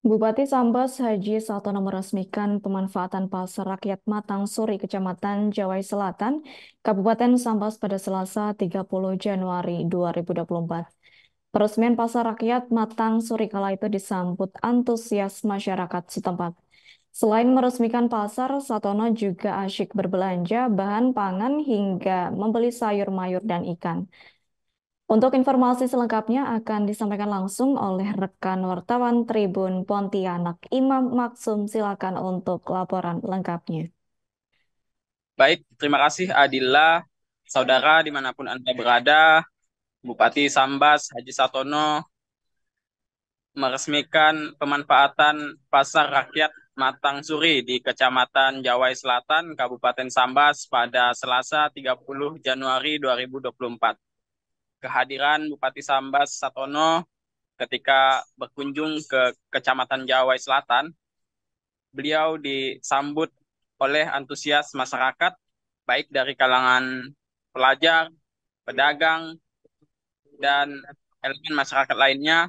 Bupati Sambas Haji Satono meresmikan pemanfaatan pasar rakyat Matang Suri, Kecamatan Jawa Selatan, Kabupaten Sambas pada Selasa 30 Januari 2024. Peresmian pasar rakyat Matang Suri kala itu disambut antusias masyarakat setempat. Selain meresmikan pasar, Satono juga asyik berbelanja bahan pangan hingga membeli sayur mayur dan ikan. Untuk informasi selengkapnya akan disampaikan langsung oleh rekan wartawan Tribun Pontianak Imam Maksum. Silakan untuk laporan lengkapnya. Baik, terima kasih Adila, saudara dimanapun Anda berada, Bupati Sambas Haji Satono meresmikan pemanfaatan pasar rakyat Matang Suri di Kecamatan Jawai Selatan, Kabupaten Sambas pada Selasa 30 Januari 2024 kehadiran Bupati Sambas Satono ketika berkunjung ke Kecamatan Jawa Selatan, beliau disambut oleh antusias masyarakat baik dari kalangan pelajar, pedagang, dan elemen masyarakat lainnya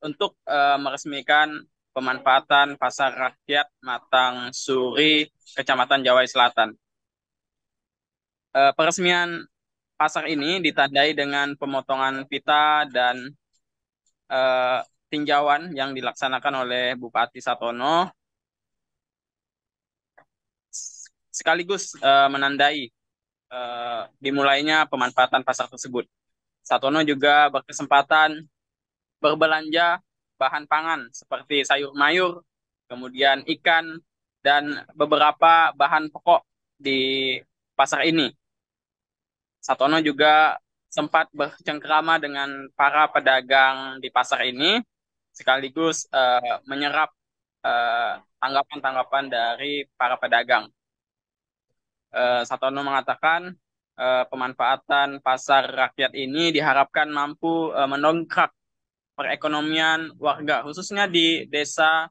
untuk uh, meresmikan pemanfaatan pasar rakyat Matang Suri, Kecamatan Jawa Selatan. Uh, peresmian pasar ini ditandai dengan pemotongan pita dan uh, tinjauan yang dilaksanakan oleh Bupati Satono sekaligus uh, menandai uh, dimulainya pemanfaatan pasar tersebut. Satono juga berkesempatan berbelanja bahan pangan seperti sayur mayur, kemudian ikan dan beberapa bahan pokok di pasar ini Satono juga sempat bercengkrama dengan para pedagang di pasar ini, sekaligus uh, menyerap eh, tanggapan-tanggapan uh, dari para pedagang. Uh, Satono mengatakan uh, pemanfaatan pasar rakyat ini diharapkan mampu uh, mendongkrak perekonomian warga, khususnya di desa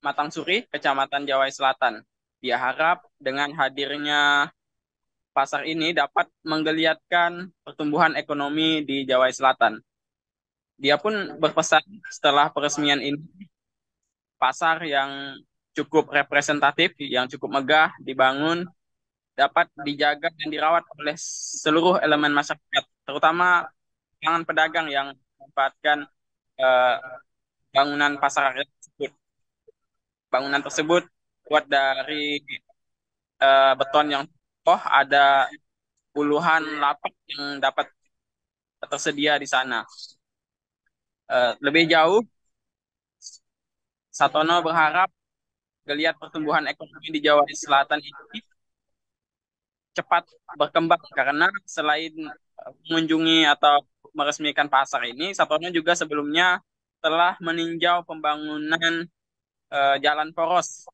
Matang Suri, Kecamatan Jawa Selatan. Dia harap dengan hadirnya pasar ini dapat menggeliatkan pertumbuhan ekonomi di Jawa Selatan. Dia pun berpesan setelah peresmian ini, pasar yang cukup representatif, yang cukup megah dibangun, dapat dijaga dan dirawat oleh seluruh elemen masyarakat, terutama tangan pedagang yang memanfaatkan eh, bangunan pasar tersebut. Bangunan tersebut kuat dari uh, beton yang oh ada puluhan lapak yang dapat tersedia di sana. Uh, lebih jauh, Satono berharap melihat pertumbuhan ekonomi di Jawa Selatan ini cepat berkembang karena selain eh, mengunjungi atau meresmikan pasar ini, Satono juga sebelumnya telah meninjau pembangunan uh, jalan poros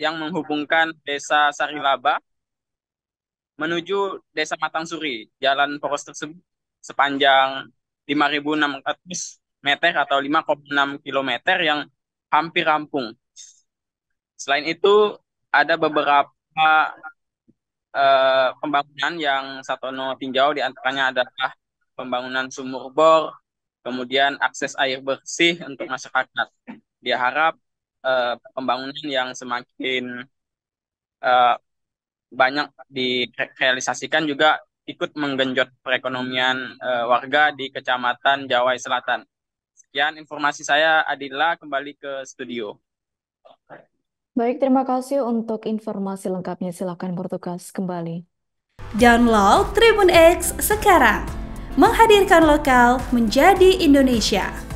yang menghubungkan desa Sarilaba menuju Desa Matang Suri. Jalan poros tersebut sepanjang 5.600 meter atau 5,6 kilometer yang hampir rampung. Selain itu, ada beberapa uh, pembangunan yang Satono tinjau, diantaranya adalah pembangunan sumur bor, kemudian akses air bersih untuk masyarakat. Dia harap eh, pembangunan yang semakin uh, banyak direalisasikan juga ikut menggenjot perekonomian e, warga di Kecamatan Jawa Selatan. Sekian informasi saya Adila kembali ke studio. Baik, terima kasih untuk informasi lengkapnya. Silakan bertugas kembali. Download Tribun X sekarang. Menghadirkan lokal menjadi Indonesia.